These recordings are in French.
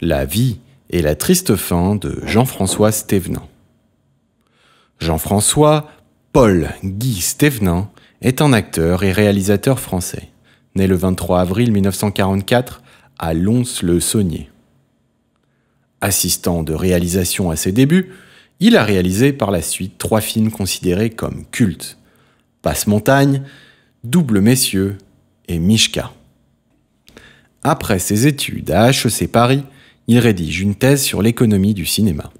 La vie et la triste fin de Jean-François Stévenin. Jean-François Paul Guy Stévenin est un acteur et réalisateur français, né le 23 avril 1944 à Lons-le-Saunier. Assistant de réalisation à ses débuts, il a réalisé par la suite trois films considérés comme cultes Passe-Montagne, Double Messieurs et Mishka. Après ses études à HEC Paris, il rédige une thèse sur l'économie du cinéma.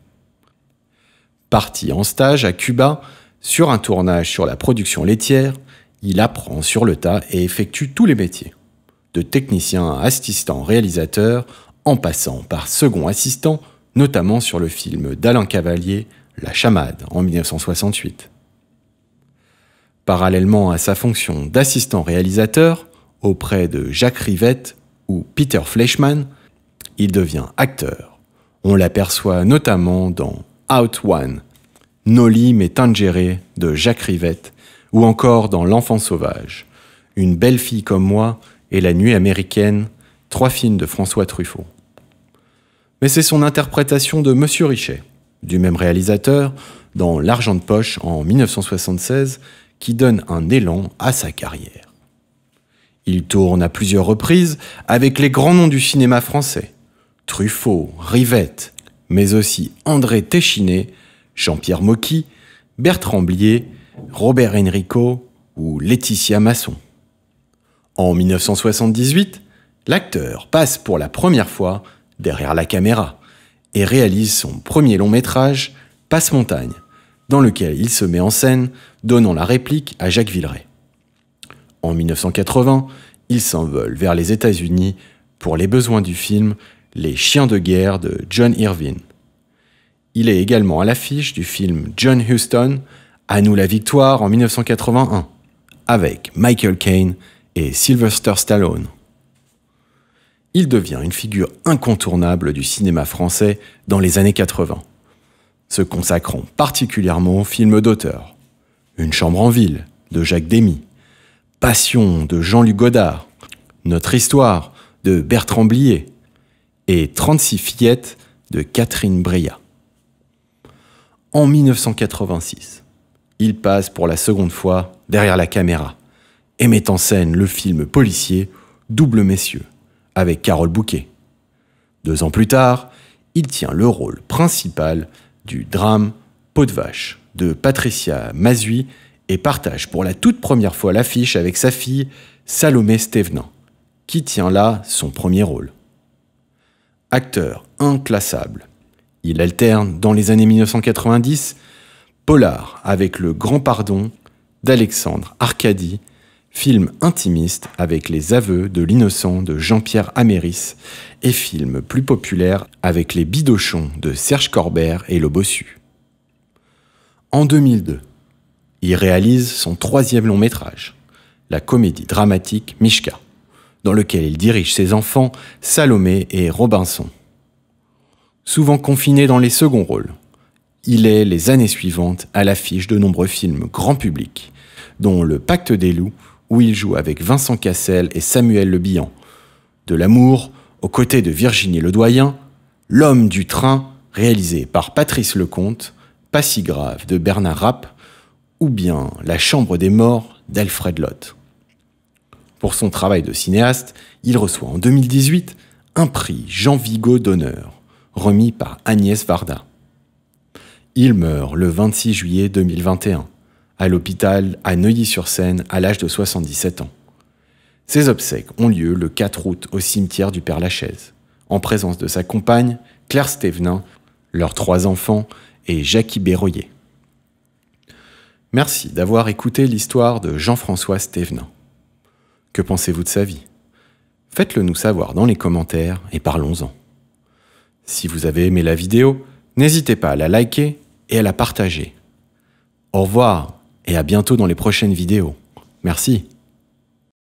Parti en stage à Cuba, sur un tournage sur la production laitière, il apprend sur le tas et effectue tous les métiers. De technicien à assistant réalisateur, en passant par second assistant, notamment sur le film d'Alain Cavalier, La Chamade, en 1968. Parallèlement à sa fonction d'assistant réalisateur, auprès de Jacques Rivette ou Peter Fleischmann, il devient acteur. On l'aperçoit notamment dans Out One, Noli mais Tangere de Jacques Rivette, ou encore dans L'Enfant Sauvage, Une belle fille comme moi et La Nuit américaine, trois films de François Truffaut. Mais c'est son interprétation de Monsieur Richet, du même réalisateur, dans L'Argent de Poche en 1976, qui donne un élan à sa carrière. Il tourne à plusieurs reprises avec les grands noms du cinéma français. Truffaut, Rivette, mais aussi André Téchiné, Jean-Pierre Mocky, Bertrand Blier, Robert Enrico ou Laetitia Masson. En 1978, l'acteur passe pour la première fois derrière la caméra et réalise son premier long métrage, Passe-Montagne, dans lequel il se met en scène, donnant la réplique à Jacques Villeray. En 1980, il s'envole vers les États-Unis pour les besoins du film Les chiens de guerre de John Irvine. Il est également à l'affiche du film John Huston, À nous la victoire en 1981, avec Michael Caine et Sylvester Stallone. Il devient une figure incontournable du cinéma français dans les années 80, se consacrant particulièrement aux films d'auteur. Une chambre en ville de Jacques Demy, Passion de Jean-Luc Godard, Notre histoire de Bertrand Blier et 36 fillettes de Catherine Breillat. En 1986, il passe pour la seconde fois derrière la caméra et met en scène le film policier Double Messieurs avec Carole Bouquet. Deux ans plus tard, il tient le rôle principal du drame Peau de vache de Patricia Mazui et partage pour la toute première fois l'affiche avec sa fille Salomé Stevenant, qui tient là son premier rôle. Acteur inclassable, il alterne dans les années 1990 Polar avec Le Grand Pardon d'Alexandre Arcadi, film intimiste avec Les Aveux de l'innocent de Jean-Pierre Améris et film plus populaire avec Les Bidochons de Serge Corbert et Le Bossu. En 2002, il réalise son troisième long métrage, la comédie dramatique Mishka, dans lequel il dirige ses enfants Salomé et Robinson. Souvent confiné dans les seconds rôles, il est les années suivantes à l'affiche de nombreux films grand public, dont Le Pacte des loups, où il joue avec Vincent Cassel et Samuel Le Bihan, De l'amour, aux côtés de Virginie Ledoyen, L'homme du train, réalisé par Patrice Lecomte, Pas si grave de Bernard Rapp, ou bien La Chambre des Morts d'Alfred Lott. Pour son travail de cinéaste, il reçoit en 2018 un prix Jean Vigo d'honneur, remis par Agnès Varda. Il meurt le 26 juillet 2021, à l'hôpital à Neuilly-sur-Seine à l'âge de 77 ans. Ses obsèques ont lieu le 4 août au cimetière du Père-Lachaise, en présence de sa compagne, Claire Stévenin, leurs trois enfants et Jackie Béroyer. Merci d'avoir écouté l'histoire de Jean-François Stévenin. Que pensez-vous de sa vie Faites-le nous savoir dans les commentaires et parlons-en. Si vous avez aimé la vidéo, n'hésitez pas à la liker et à la partager. Au revoir et à bientôt dans les prochaines vidéos. Merci.